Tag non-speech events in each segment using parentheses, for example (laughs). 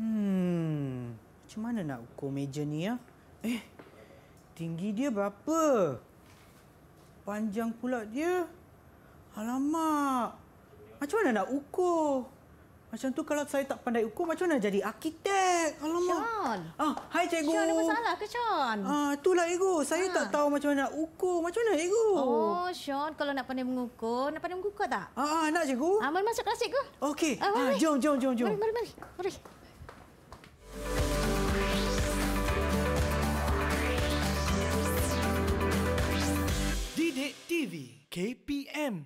Hmm, macam mana nak ukur meja ni ya? Eh, tinggi dia berapa? Panjang pula dia. Alamak, macam mana nak ukur? Macam tu kalau saya tak pandai ukur, macam mana jadi arkitek? Alamak. Sean. Ah, hai, cikgu. Sean, apa salah ke, Sean? Ah, itulah, Ego. Saya ha. tak tahu macam mana nak ukur. Macam mana, Ego? Oh, Sean, kalau nak pandai mengukur, nak pandai mengukur tak? Ah, ah nak, cikgu. Ah, mari masuk kelas, cikgu. Okey. Ah, ah, jom, jom, jom. jom. Mari, mari, mari. mari. TV KPM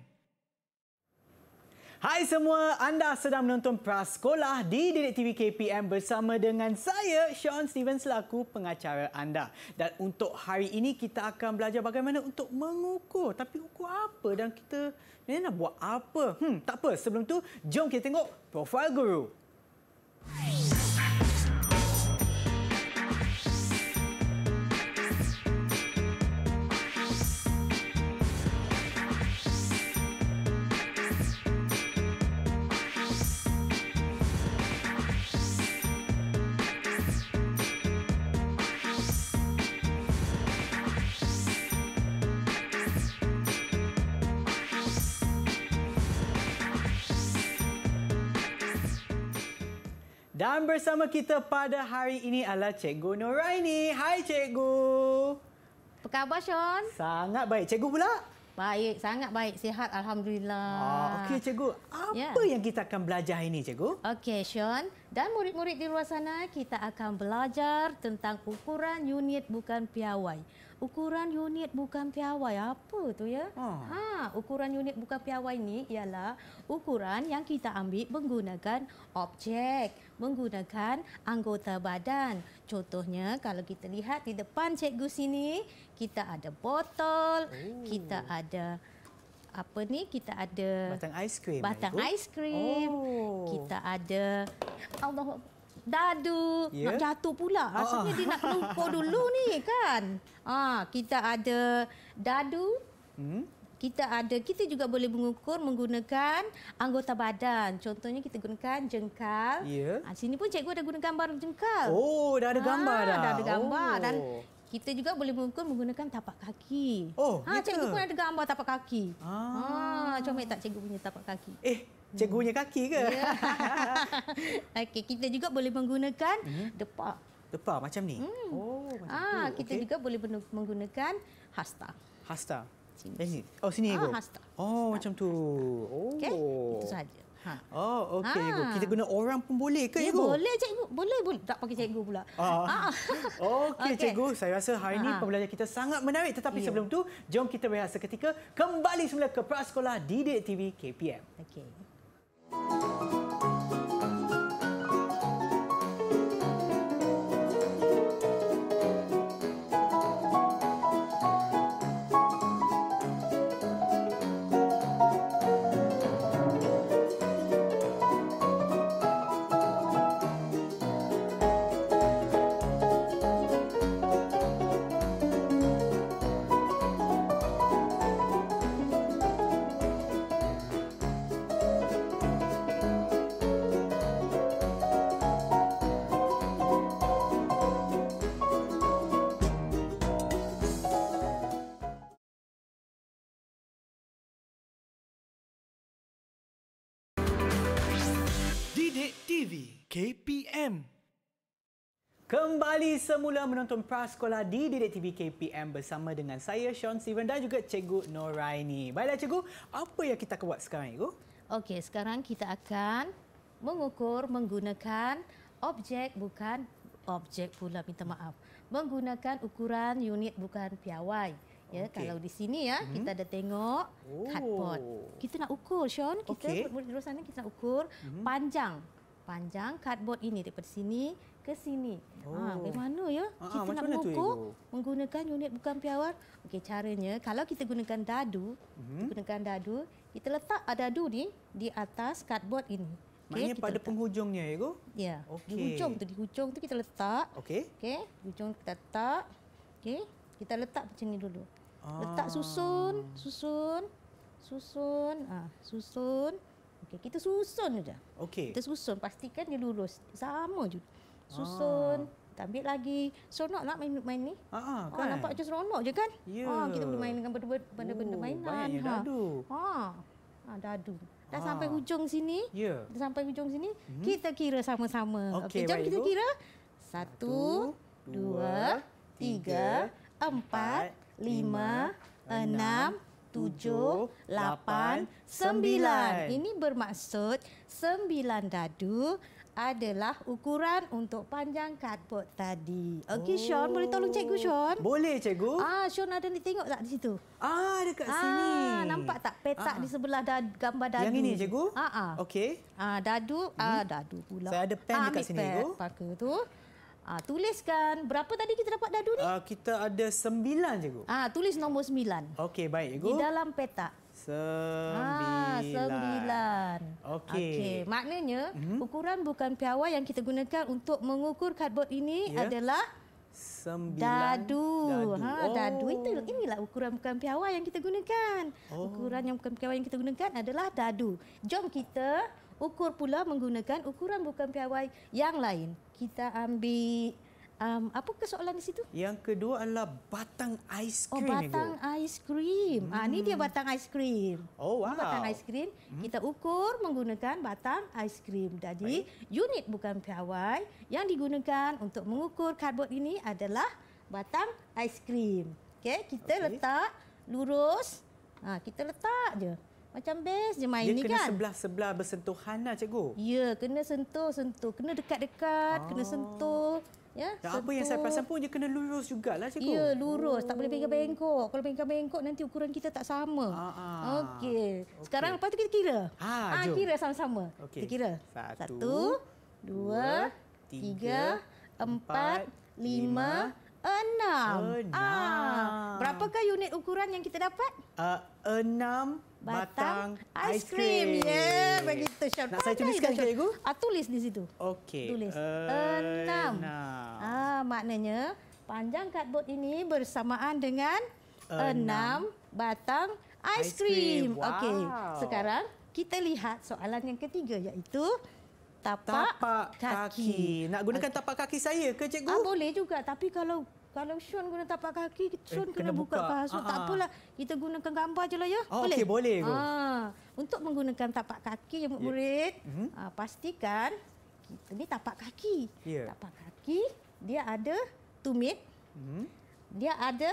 Hai semua, anda sedang menonton Prasekolah di Direk TV KPM bersama dengan saya, Sean Stevens, selaku pengacara anda. Dan untuk hari ini, kita akan belajar bagaimana untuk mengukur. Tapi ukur apa dan kita ini nak buat apa? Hmm, tak apa, sebelum tu, jom kita tengok Profil Guru. Profil Dan bersama kita pada hari ini adalah Cikgu Nuraini. Hai Cikgu. Apa khabar Sean? Sangat baik. Cikgu pula? Baik, sangat baik. Sihat alhamdulillah. Ah, okey Cikgu. Apa ya. yang kita akan belajar ini Cikgu? Okey Sean, dan murid-murid di luar sana kita akan belajar tentang ukuran unit bukan piawai ukuran unit bukan piawai apa tu ya? Oh. Ha, ukuran unit bukan piawai ni ialah ukuran yang kita ambil menggunakan objek, menggunakan anggota badan. Contohnya kalau kita lihat di depan cikgu sini, kita ada botol, oh. kita ada apa ni kita ada batang aiskrim batang ya, aiskrim oh. kita ada Allahu dadu yeah. nak jatuh pula ah, ah. rasanya oh. dia nak lumpur dulu ni kan ah kita ada dadu hmm kita ada kita juga boleh mengukur menggunakan anggota badan contohnya kita gunakan jengkal yeah. Ya. ha, sini pun cikgu ada guna gambar jengkal oh dah ada ha, gambar dah dah ada gambar oh. dan kita juga boleh mengukur menggunakan tapak kaki oh ha, cikgu pun ada gambar tapak kaki ah ha, comel tak cikgu punya tapak kaki eh cegunya kaki ke? Yeah. (laughs) Okey, kita juga boleh menggunakan mm -hmm. depak. Depak macam ni. Hmm. Oh, macam ah, tu. kita okay. juga boleh menggunakan hasta. Hasta. Sini. Eh, oh, sini ah, ego. Ah, hasta. Oh, hasta. macam tu. Okey. Oh. Itu saja. Ha. Oh, okey ego. Ha. Kita guna orang pun boleh ke ya, ego? Ya, boleh cikgu. Boleh pun. Tak pakai cikgu pula. Ah. Ah. (laughs) Okey okay. cikgu, saya rasa hari ini ha. Ah. pembelajaran kita sangat menarik. Tetapi ya. sebelum tu, jom kita rehat seketika kembali semula ke prasekolah Didik TV KPM. Okey. Thank you. kembali semula menonton prasekolah di Didik TV KPM bersama dengan saya Sean Steven dan juga Cikgu Noraini. Baiklah Cikgu, apa yang kita akan buat sekarang Cikgu? Okey, sekarang kita akan mengukur menggunakan objek bukan objek pula minta maaf. Menggunakan ukuran unit bukan piawai. Ya, okay. kalau di sini ya, hmm. kita ada tengok oh. cardboard. Kita nak ukur Sean, kita okay. murid-murid sana kita nak ukur hmm. panjang panjang kadbod ini daripada sini ke sini. Ha, oh. Ha, mana ya? Ha, kita nak mengukur menggunakan unit bukan piawar. Okey, caranya kalau kita gunakan dadu, mm-hmm. kita gunakan dadu, kita letak dadu ni di atas kadbod ini. Okay, Maknanya pada letak. penghujungnya, Ego? Ya. Yeah. Okay. Di hujung tu, di hujung tu kita letak. Okey. Okey, di hujung kita letak. Okey, kita letak macam ni dulu. Ah. Letak susun, susun, susun, ah, susun. Okey, kita susun saja. Okey. Kita susun pastikan dia lurus. Sama je. Susun, ah. tak ambil lagi. Seronok nak main main ni. Ha ah, kan. Ah, nampak macam seronok je kan? yeah. ah, kita boleh main dengan benda-benda benda oh, mainan. Ha. Dadu. Ha. Ha, dadu. Dah ha. sampai hujung sini. Yeah. Dah sampai hujung sini, hmm. kita kira sama-sama. Okey, okay, jom kita kira. Satu, dua, dua tiga, tiga, empat, lima, enam, enam tujuh, lapan, sembilan. Ini bermaksud sembilan dadu adalah ukuran untuk panjang cardboard tadi. Okey, oh. Sean. Boleh tolong cikgu, Sean? Boleh, cikgu. Ah, Sean ada ni tengok tak di situ? Ah, dekat ah, sini. Nampak tak petak ah. di sebelah dadu, gambar dadu? Yang ini, cikgu? Ah, ah. Okey. Ah, dadu. Ah, hmm. Ah, dadu pula. Saya ada pen ah, dekat sini, cikgu. pakai itu. Ah, tuliskan berapa tadi kita dapat dadu ni? Uh, kita ada sembilan cikgu. Ah, tulis nombor sembilan. Okey, baik cikgu. Di dalam petak. Sembilan. Ah, sembilan. Okey. Okay. Maknanya, mm-hmm. ukuran bukan piawai yang kita gunakan untuk mengukur kardbod ini yeah. adalah... Sembilan dadu. dadu. Ha, oh. dadu. Itu, oh. inilah ukuran bukan piawai yang kita gunakan. Oh. Ukuran yang bukan piawai yang kita gunakan adalah dadu. Jom kita ukur pula menggunakan ukuran bukan piawai yang lain. Kita ambil um, apa kesoalan di situ? Yang kedua adalah batang ais oh, krim. Oh, batang ibu. ais krim. Ah, hmm. Ah, ini dia batang ais krim. Oh, wow. Batang ais krim hmm. kita ukur menggunakan batang ais krim. Jadi, Baik. unit bukan piawai yang digunakan untuk mengukur karbon ini adalah batang ais krim. Okey, kita okay. letak lurus. Ha, kita letak je. Macam best je main ni kan. Dia kena sebelah-sebelah bersentuhan lah cikgu. Ya, kena sentuh-sentuh. Kena dekat-dekat, oh. kena ah. sentuh. Ya, Dan ya, sentuh. apa yang saya perasan pun dia kena lurus jugalah cikgu. Ya, lurus. Oh. Tak boleh pinggang bengkok. Kalau pinggang bengkok nanti ukuran kita tak sama. Ah, ah. Okey. Sekarang okay. lepas tu kita kira. Ha, ah, ah kira sama-sama. Okay. Kita kira. Satu, Satu dua, tiga, tiga empat, lima, lima Enam. enam. Ah, berapakah unit ukuran yang kita dapat? Uh, enam batang, ice cream Ya, yeah, begitu Sean. Nak saya tuliskan ke cikgu? Ah, tulis di situ. Okey. Tulis. Uh, enam. enam. Ah, maknanya panjang kadbot ini bersamaan dengan uh, enam batang ice cream. Wow. Okey. Sekarang kita lihat soalan yang ketiga iaitu tapak, tapak kaki. kaki. Nak gunakan okay. tapak kaki saya ke cikgu? Ah, boleh juga tapi kalau kalau Sean guna tapak kaki, eh, Sean eh, kena, kena buka kasut. uh Tak ah, ah. apalah, kita gunakan gambar je lah ya. Oh, boleh? Okey, boleh. Ha. Untuk menggunakan tapak kaki, yang ya. murid, yeah. Mhm. ha, pastikan kita ni tapak kaki. Yeah. Tapak kaki, dia ada tumit, mm. Mhm. dia ada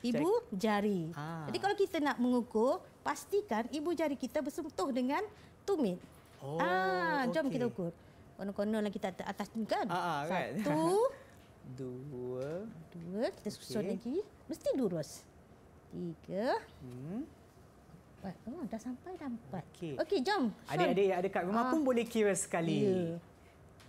ibu Cek. jari. Ha. Jadi kalau kita nak mengukur, pastikan ibu jari kita bersentuh dengan tumit. Oh, ha. Jom okay. kita ukur. Konon-konon lah kita atas ni kan. Uh-huh, Satu. Right. (laughs) Dua. Dua. Kita susun lagi. Mesti lurus. Tiga. Hmm. Oh, dah sampai dah empat. Okey, okay, jom. Adik-adik yang ada kat rumah ah. pun boleh kira sekali. Yeah.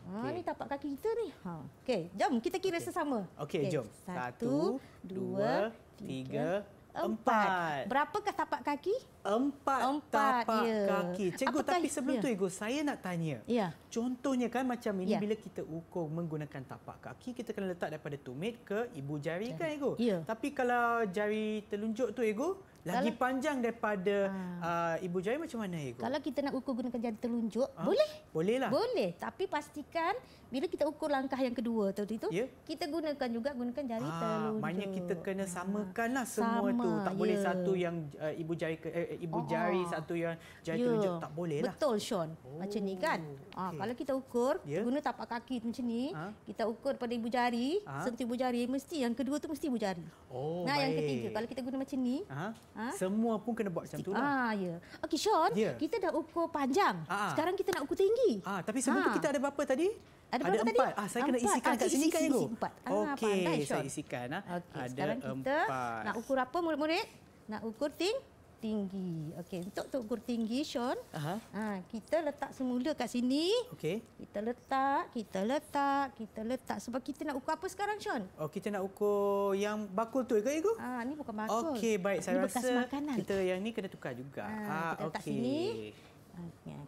Okay. Ah, ni tapak kaki kita ni. Ha. Okey, jom kita kira okay. sesama. Okey, okay, jom. Satu, dua, tiga Empat. empat. Berapakah tapak kaki? Empat, empat tapak ya. kaki. Cikgu, Apakah, tapi sebelum ya. tu Ego, saya nak tanya. Ya. Contohnya kan macam ini, ya. bila kita ukur menggunakan tapak kaki, kita kena letak daripada tumit ke ibu jari, jari. kan Ego? Ya. Tapi kalau jari telunjuk tu Ego, lagi kalau, panjang daripada ha. uh, ibu jari macam mana? Ego? Kalau kita nak ukur gunakan jari telunjuk, ha? boleh. Boleh lah. Boleh. Tapi pastikan bila kita ukur langkah yang kedua tu, itu, yeah. kita gunakan juga gunakan jari ha, telunjuk. Maknanya kita kena samakanlah ha. semua Sama, tu. Tak ya. boleh satu yang uh, ibu jari eh, ibu oh, jari oh. satu yang jari yeah. telunjuk. Tak boleh lah. Betul, Sean. Oh. Macam ni kan. Okay. Ha, kalau kita ukur, yeah. guna tapak kaki macam ni. Ha? Kita ukur pada ibu jari, ha? sentuh ibu jari. Mesti yang kedua tu mesti ibu jari. Oh, nah, baik. Yang ketiga, kalau kita guna macam ni, ha? Ha? Semua pun kena buat macam tu lah. Ah, ya. Okey, Sean, yeah. kita dah ukur panjang. Ah, ah, Sekarang kita nak ukur tinggi. Ah, tapi sebelum ah. tu kita ada berapa tadi? Ada berapa ada empat. tadi? Ah, saya kena isikan ah, kat isi, sini isi, kan, Ibu? Ah, Okey, saya isikan. Ah. Okay, ada sekarang kita empat. nak ukur apa, murid-murid? Nak ukur tinggi? tinggi. Okey, untuk tu ukur tinggi Sean. Ha, kita letak semula kat sini. Okey. Kita letak, kita letak, kita letak sebab kita nak ukur apa sekarang Sean? Oh, kita nak ukur yang bakul tu ke ego? Ha, ni bukan bakul. Okey, baik saya ini rasa kita yang ni kena tukar juga. Ha, ha ah, okey. Kita letak okay. sini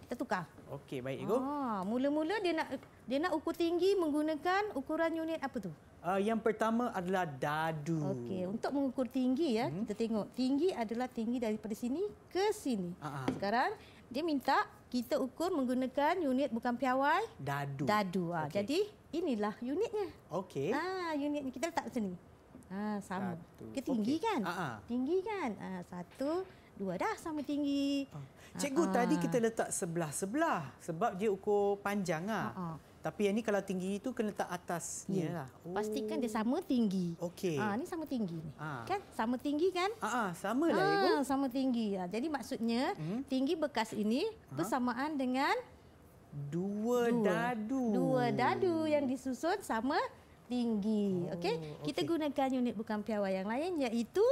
kita tukar. Okey, baik Igo. Ha, ah, mula-mula dia nak dia nak ukur tinggi menggunakan ukuran unit apa tu? Uh, yang pertama adalah dadu. Okey, untuk mengukur tinggi ya, hmm. kita tengok. Tinggi adalah tinggi daripada sini ke sini. Ah, ah. Sekarang dia minta kita ukur menggunakan unit bukan piawai, dadu. Dadu. Ah. Okay. Jadi inilah unitnya. Okey. Ah, unitnya kita letak sini. Ah, sama. Satu. Kita okay. kan? Ah, ah. Tinggi kan? Ah, satu dua dah sama tinggi. Ah. Cikgu uh-huh. tadi kita letak sebelah-sebelah sebab dia ukur panjang ah. Uh-huh. Tapi yang ni kalau tinggi itu kena letak atasnya yeah. lah. Oh. Pastikan dia sama tinggi. Okey. Ah uh, ni sama tinggi ni. Uh-huh. Kan? Sama tinggi kan? Ha ah, uh-huh. sama lah uh-huh. ibu. sama tinggi. Jadi maksudnya hmm? tinggi bekas ini uh-huh. bersamaan dengan dua, dua dadu. Dua dadu yang disusun sama tinggi. Okey. okay. Oh, kita gunakan unit bukan piawai yang lain iaitu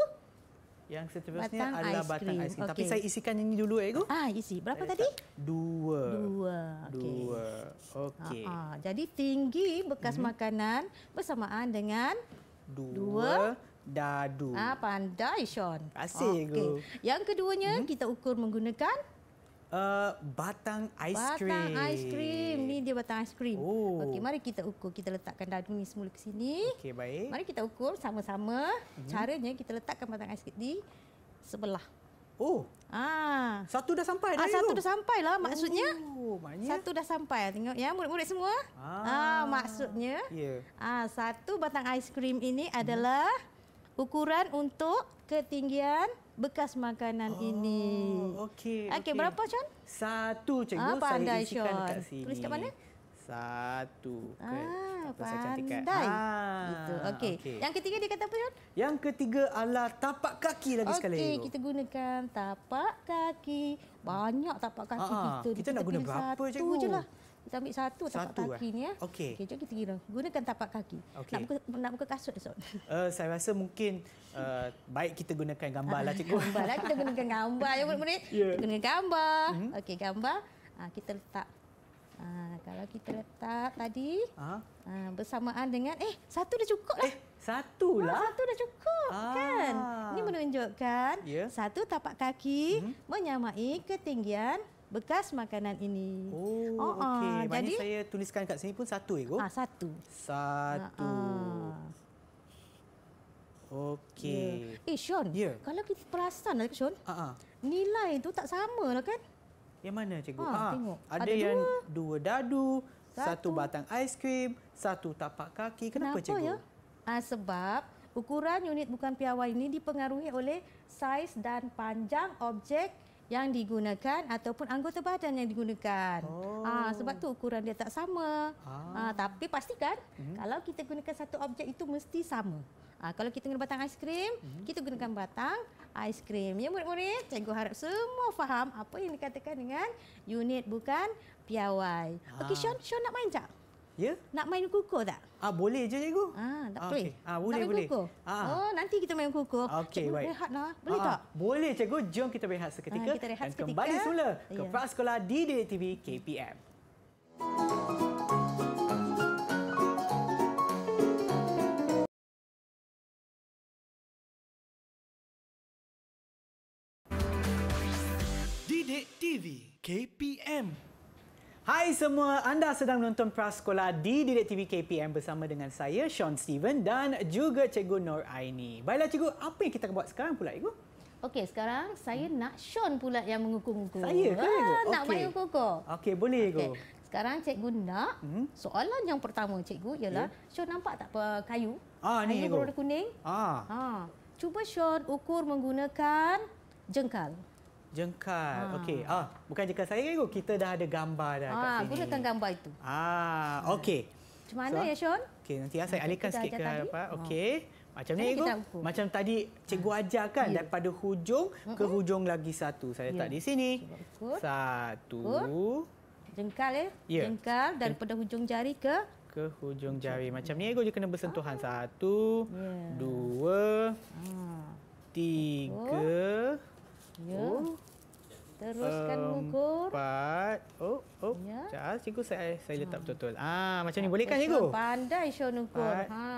yang seterusnya batang adalah ice batang aiskrim. Okay. Tapi saya isikan yang ini dulu ya, Igu. Ah, isi. Berapa saya tadi? Dua. Dua. Dua. Okey. Okay. Ah, ah. Jadi tinggi bekas hmm. makanan bersamaan dengan... Dua, dua dadu. Ah, pandai, Sean. Terima kasih, okay. Yang keduanya, hmm. kita ukur menggunakan batang ais batang krim. Batang ais krim. Ini dia batang ais krim. Oh. Okey, mari kita ukur. Kita letakkan dadu ni semula ke sini. Okey, baik. Mari kita ukur sama-sama. Mm-hmm. Caranya kita letakkan batang ais krim di sebelah. Oh. Ah. Satu dah sampai ah, dah. Ah, satu dah sampai lah maksudnya. Oh, Satu dah sampai. Ah, tengok ya murid-murid semua. Ah, ah maksudnya. Yeah. Ah, satu batang ais krim ini adalah ukuran untuk ketinggian bekas makanan oh, ini. Okey. Okey, okay. berapa Chan? Satu cikgu ah, pandai, saya isikan Sean. sini. Tulis kat mana? Satu. Ah, pandai. Ah. Itu. Okey. Okay. Yang ketiga dia kata apa Chan? Yang ketiga adalah tapak kaki lagi okay, sekali. Okey, kita gunakan tapak kaki. Banyak tapak kaki ah, ah. kita. Kita, kita nak guna berapa cikgu? Satu je lah. Kita ambil satu tapak satu, kaki eh? ni. Ya. Okey. Okay, jom kita kira. Gunakan tapak kaki. Okay. Nak, buka, nak buka kasut, Sok. Uh, (laughs) eh, saya rasa mungkin uh, baik kita gunakan gambar lah, Cikgu. Ah, gambar lah. Kita gunakan gambar ya, murid-murid. (laughs) Yeah. Kita gambar. Mm -hmm. Okey, gambar. Uh, kita letak. Uh, kalau kita letak tadi, uh? Uh, bersamaan dengan... Eh, satu dah cukup lah. Eh, satu lah? Oh, satu dah cukup, ah. kan? Ini menunjukkan yeah. satu tapak kaki -hmm. menyamai ketinggian bekas makanan ini. Oh, oh okey. Uh, jadi saya tuliskan kat sini pun satu ego. Eh, ah, satu. Satu. Uh, uh. Okey. Yeah. Eh, Sean. Yeah. Kalau kita perasan lah, Sean. Uh, uh. Nilai itu tak sama lah kan? Yang mana, cikgu? Ha, ha. tengok. Ada, ada yang dua, dadu, satu. satu batang aiskrim, satu tapak kaki. Kenapa, Kenapa cikgu? Ya? Ah, sebab ukuran unit bukan piawai ini dipengaruhi oleh saiz dan panjang objek yang digunakan ataupun anggota badan yang digunakan. Oh. Ha, sebab tu ukuran dia tak sama. Ah. Ha, tapi pastikan hmm. kalau kita gunakan satu objek itu mesti sama. Ha, kalau kita guna batang aiskrim, hmm. kita gunakan batang aiskrim. Ya murid-murid, cikgu harap semua faham apa yang dikatakan dengan unit bukan piawai. Ha. Okey Sean, Sean nak main tak? Ya? Nak main kuku tak? Ah boleh je cikgu. Ah tak boleh. Okay. Ah boleh ah, boleh. Kukur. Ah. Oh nanti kita main kuku. Okay. Okey baik. lah. Boleh ah, tak? Boleh cikgu. Jom kita rehat seketika. Ah, kita rehat dan seketika. Kembali semula ya. ke Fak Sekolah Didik TV KPM. Didik TV KPM. Hai semua, anda sedang menonton Prasekolah di Direct TV KPM bersama dengan saya Sean Steven dan juga Cikgu Nur Aini. Baiklah cikgu, apa yang kita buat sekarang pula, Cikgu? Okey, sekarang saya nak Sean pula yang mengukur-ukur. Saya ke, ah, Cikgu? Ah, nak okay. main ukur-ukur. Okey, boleh, Cikgu. Okay. Sekarang Cikgu nak hmm? soalan yang pertama, Cikgu, ialah okay. Sean nampak tak apa kayu? Ah, kayu ni, Cikgu. Kayu berwarna kuning? Ah. ah. Cuba Sean ukur menggunakan jengkal. Jengkal. Ha. Okey. Ah, bukan jengkal saya kan. Kita dah ada gambar dah ha, kat ah, sini. gunakan gambar itu. Ah, hmm. okey. Macam mana so, ya, Sean? Okey, nanti ya, saya nanti alihkan sikit ke apa? Ah. Okey. Macam ni eh, Igo. Macam tadi cikgu ajar kan ya. daripada hujung ke hujung lagi satu. Saya letak ya. di sini. Satu. Jengkal eh? ya. Jengkal daripada hujung jari ke ke hujung jari. Macam ni Igo dia kena bersentuhan. Satu, ya. dua, tiga. Ha. Ya. Oh. Teruskan mengukur. Empat. Oh, oh. Ya. Sekejap, cikgu saya, saya letak betul-betul. Ha. Ah, macam ni. Bolehkah, cikgu? Eh, pandai, Sean, ukur. Empat. Ha.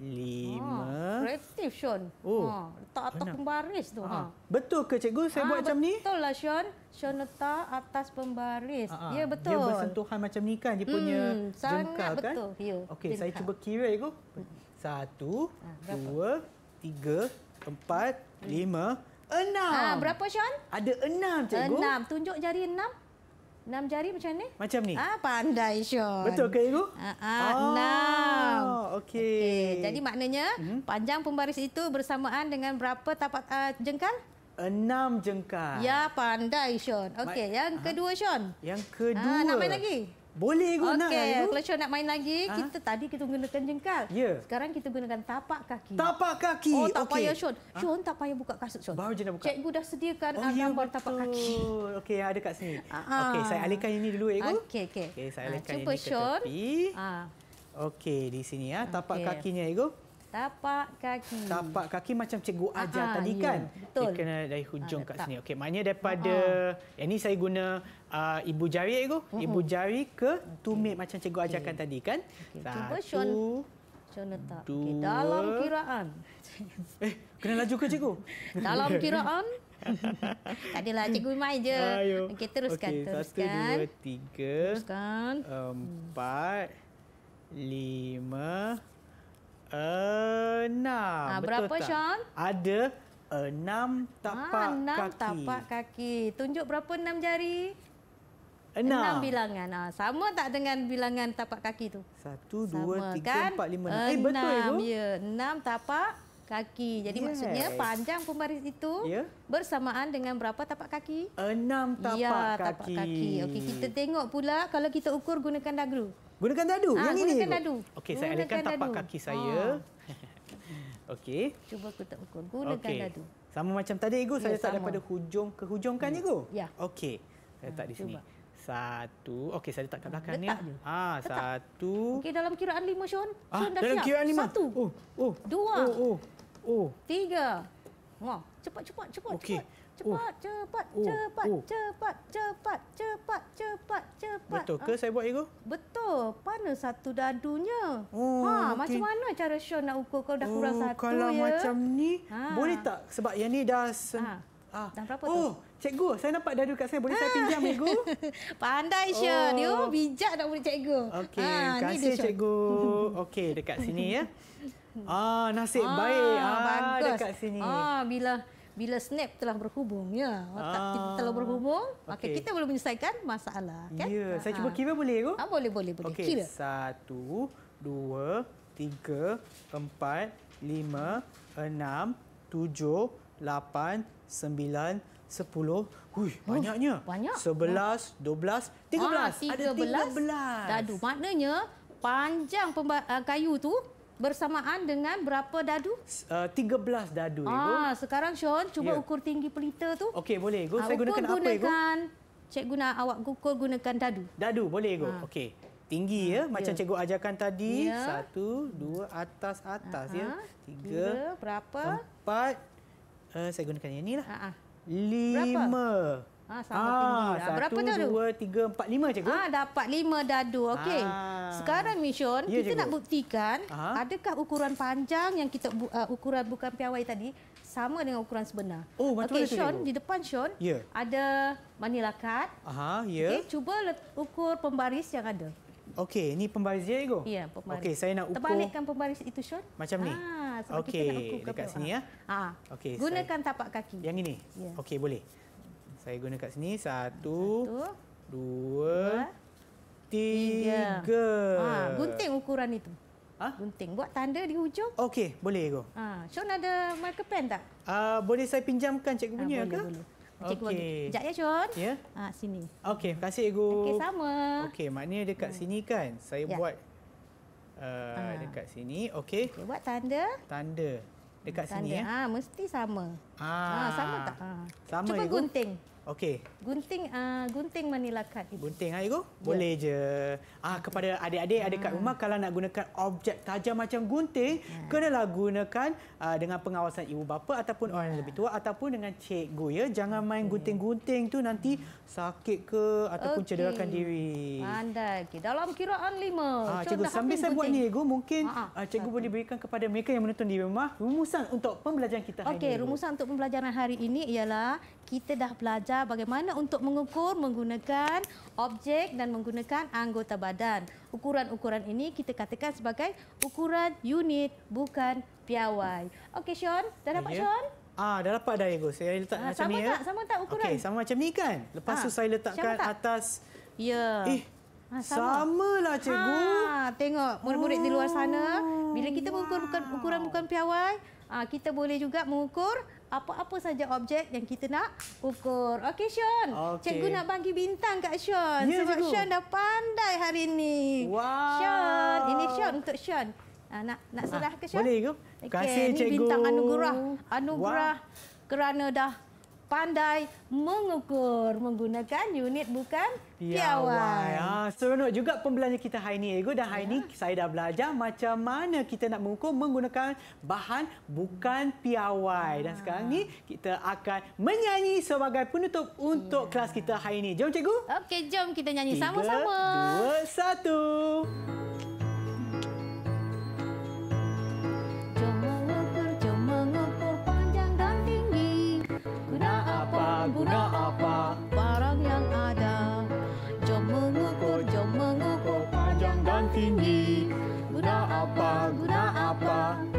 Lima. Ha. Kreatif, Sean. Oh. Ha. Letak atas pembaris tu. Ha. ha. Betul ke cikgu saya ha, buat macam ni? Betul lah, Sean. Sean letak atas pembaris. Ha, Ya, betul. Dia bersentuhan macam ni kan? Dia punya hmm, jengkal kan? Sangat betul. Ya. Okey, saya cuba kira, cikgu. Hmm. Satu, ha, dua, tiga, empat, hmm. lima. Enam. Ha, berapa Sean? Ada enam cikgu. Enam. Tunjuk jari enam. Enam jari macam ni? Macam ni. Ah, pandai Sean. Betul ke cikgu? Ha, ha, oh, enam. Okey. Okay. Jadi maknanya hmm? panjang pembaris itu bersamaan dengan berapa tapak uh, jengkal? Enam jengkal. Ya pandai Sean. Okey. Yang kedua Sean. Yang kedua. Ha, nak main lagi? Boleh guna. Okey, kalau show nak main lagi, ha? kita tadi kita gunakan jengkal. Yeah. Sekarang kita gunakan tapak kaki. Tapak kaki. Oh, tak okay. payah show. Show ha? tak payah buka kasut show. Baru je nak buka. Cikgu dah sediakan oh, gambar ya, betul. tapak kaki. Okey, ada kat sini. Ah. Okey, saya alihkan ini dulu, ego. Okey, okey. Okey, saya ah, alihkan ha, ini ke Sean. tepi. Ha. Okey, di sini ya, tapak okay. kakinya, ego. Tapak kaki. Tapak kaki macam cikgu ah, ajar ah, tadi ya. kan? Betul. Dia kena dari hujung ha, kat sini. Okey, maknanya daripada... Ha. Yang ini saya guna uh, ibu jari, Ego. Ibu jari ke tumit okay. macam cikgu ajarkan okay. tadi kan? Okay. Satu, Cuba Sean, Sean letak. Dua. Okay, dalam kiraan. (laughs) Eh, kena laju ke cikgu? (laughs) dalam kiraan. (laughs) tak adalah, cikgu main je. Okey, teruskan. Okay, teruskan. Satu, dua, tiga. Teruskan. Empat. Lima. Enam. Ha, berapa, tak? Sean? Ada enam tapak ha, enam kaki. Enam tapak kaki. Tunjuk berapa enam jari? Enam. enam bilangan. Ha, sama tak dengan bilangan tapak kaki tu? Satu, sama, dua, tiga, kan? empat, lima, enam. Eh, betul enam, ya. Enam tapak kaki. Jadi yes. maksudnya panjang pembaris itu yeah. bersamaan dengan berapa tapak kaki? Enam ya, tapak ya, kaki. tapak kaki. Okey, kita tengok pula kalau kita ukur gunakan dagru. Gunakan dadu. Ha, yang gunakan ini. Dadu. Okay, gunakan dadu. Okey, saya alihkan tapak kaki saya. Ha. (laughs) Okey. Cuba aku tak ukur. Gunakan okay. dadu. Sama macam tadi, Igu. Saya ya, letak sama. daripada hujung ke hujung kan, Igu? Hmm. Ya. Okey. Saya letak ha, di ah, sini. Cuba. Satu. Okey, saya letak kat belakang ni. Ha, satu. Okey, dalam kiraan lima, Sean. Sean ha, dah dalam siap. Kiraan lima. Satu. Oh, oh. Dua. Oh, oh. Oh. Tiga. Wah, cepat, cepat, cepat. Okey cepat, oh. cepat, oh, cepat, oh. cepat, cepat, cepat, cepat, cepat. Betul ke ah. saya buat ego? Betul. Mana satu dadunya? Oh, ha, macam mana cara Sean nak ukur kalau dah kurang satu ya? Kalau macam ni, ha. boleh tak? Sebab yang ni dah sen- ha. Ha. Dah berapa oh. tu? Cikgu, saya nampak dadu kat saya. Boleh ha. saya pinjam, cikgu? (laughs) Pandai, Syah. Oh. Dia bijak nak boleh cikgu. Okey, ha, terima kasih, cikgu. Okey, dekat sini ya. (laughs) Ah, nasib ah, baik. Ah, bagus. dekat sini. Ah, bila bila snap telah berhubung ya otak ah, kita telah berhubung okay. kita boleh menyelesaikan masalah ya, kan ya saya ah, cuba ah. kira boleh ke ah boleh boleh boleh okay. kira Satu, dua, tiga, empat, lima, enam, tujuh, lapan, sembilan, sepuluh. Hui, banyaknya. Oh, banyak. Sebelas, dua belas, tiga belas. Ah, Ada tiga belas. Dadu, maknanya panjang pemba- kayu tu bersamaan dengan berapa dadu? Uh, 13 dadu, ah, Ibu. Sekarang, Sean, cuba yeah. ukur tinggi pelita tu. Okey, boleh. Ibu. Ah, saya gunakan, apa? apa, Ibu? Cikgu nak awak ukur gunakan dadu. Dadu, boleh, Ibu. Ha. Okey. Tinggi, ha, ya. Macam yeah. cikgu ajarkan tadi. Yeah. Satu, dua, atas-atas, ya. Tiga, Tiga, berapa? Empat. Uh, saya gunakan yang inilah. Ha-ha. Lima. Berapa? Ha, sama ah, tinggi. Lah. Berapa satu, Dua, tiga, empat, lima cikgu. Ah, dapat lima dadu. Okey. Ah. Sekarang Mishon, ya, kita cikgu. nak buktikan ah. adakah ukuran panjang yang kita uh, ukuran bukan piawai tadi sama dengan ukuran sebenar. Oh, macam okay, mana Sean, itu, di depan Sean ya. ada manila card. Aha, ya. Okay, cuba ukur pembaris yang ada. Okey, ini pembaris dia, Igo? Ya, pembaris. Okey, saya nak ukur. Terbalikkan pembaris itu, Sean. Macam ni? Ah, sebab okay, Okey, dekat sini ya. Ha. Ah. Okay, Gunakan saya... tapak kaki. Yang ini? Ya. Okey, boleh saya guna kat sini. Satu, Satu dua, dua, tiga. tiga. Ha, gunting ukuran itu. Ha? Gunting. Buat tanda di hujung. Okey, boleh, Cikgu. Ha, ah, Syon ada marker pen tak? Uh, boleh saya pinjamkan Cikgu punya ha, boleh, ke? Boleh, boleh. Okey. Sekejap ya, Syon. Ya? Ha, sini. Okey, terima kasih, Cikgu. Okey, sama. Okey, maknanya dekat hmm. sini kan? Saya ya. buat uh, ha. dekat sini. Okey. Okay, buat tanda. Tanda. Dekat hmm, Tanda. sini ya. Ha, mesti sama. Ha. Ha, sama tak? Ha. Sama, Cuba ibu. gunting. Okey. Gunting uh, gunting Manila card. Ibu. Gunting ah Ibu? Ya. Boleh ya. je. Ah kepada adik-adik ada ah. kat rumah kalau nak gunakan objek tajam macam gunting, ya. kenalah gunakan uh, dengan pengawasan ibu bapa ataupun orang yang ya. lebih tua ataupun dengan cikgu ya. Jangan main gunting-gunting tu nanti sakit ke ataupun okay. cederakan diri. Pandai. Okay. Dalam kiraan lima. Ah cikgu sambil saya buat ni Ibu, mungkin ha -ha. cikgu Satu. boleh berikan kepada mereka yang menonton di rumah rumusan untuk pembelajaran kita okay, hari ini. Okey, rumusan untuk pembelajaran hari ini ialah kita dah belajar bagaimana untuk mengukur menggunakan objek dan menggunakan anggota badan. Ukuran-ukuran ini kita katakan sebagai ukuran unit bukan piawai. Okey Sean, dah dapat yeah. Sean? Ah, dah dapat dah Ego. Saya letak ah, macam ni. Tak, ya. sama tak ukuran? Okey, sama macam ni kan? Lepas ah, tu saya letakkan atas. Ya. Yeah. Eh. Ha, sama. lah cikgu. Ha, tengok murid-murid di luar sana bila kita mengukur ah. bukan ukuran bukan piawai, kita boleh juga mengukur apa-apa saja objek yang kita nak ukur. Okey, Sean. Okay. Cikgu nak bagi bintang kat Sean. Ya, Sebab cikgu. Sean dah pandai hari ini. Wow. Sean, ini Sean untuk Sean. Ha, nak nak ah, serah ke Sean? Boleh, cikgu. Okay. Terima kasih, cikgu. Ini bintang anugerah. Anugerah wow. kerana dah pandai mengukur menggunakan unit bukan piawai. Ya, ah, seronok juga pembelanja kita hari ini. Ego dah hari ya. ini saya dah belajar macam mana kita nak mengukur menggunakan bahan bukan piawai. Ya. Dan sekarang ni kita akan menyanyi sebagai penutup untuk ya. kelas kita hari ini. Jom cikgu. Okey, jom kita nyanyi sama-sama. 2 1 guna apa barang yang ada jom mengukur jom mengukur panjang dan tinggi guna apa guna apa,